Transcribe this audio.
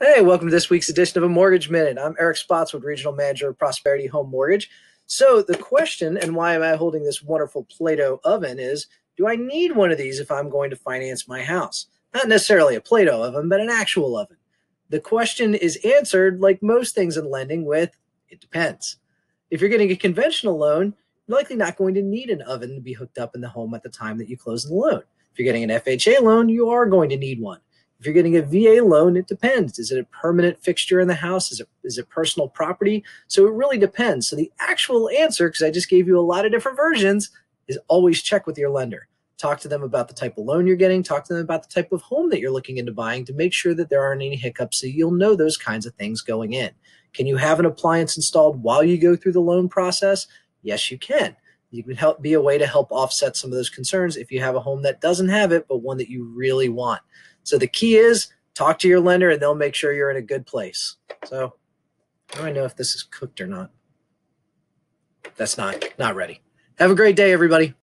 Hey, welcome to this week's edition of A Mortgage Minute. I'm Eric Spotswood, Regional Manager of Prosperity Home Mortgage. So, the question, and why am I holding this wonderful Play Doh oven, is do I need one of these if I'm going to finance my house? Not necessarily a Play Doh oven, but an actual oven. The question is answered, like most things in lending, with it depends. If you're getting a conventional loan, you're likely not going to need an oven to be hooked up in the home at the time that you close the loan. If you're getting an FHA loan, you are going to need one. If you're getting a VA loan, it depends. Is it a permanent fixture in the house? Is it, is it personal property? So it really depends. So the actual answer, because I just gave you a lot of different versions, is always check with your lender. Talk to them about the type of loan you're getting. Talk to them about the type of home that you're looking into buying to make sure that there aren't any hiccups so you'll know those kinds of things going in. Can you have an appliance installed while you go through the loan process? Yes, you can. You can help be a way to help offset some of those concerns if you have a home that doesn't have it, but one that you really want. So the key is talk to your lender and they'll make sure you're in a good place. So how do I know if this is cooked or not? That's not not ready. Have a great day, everybody.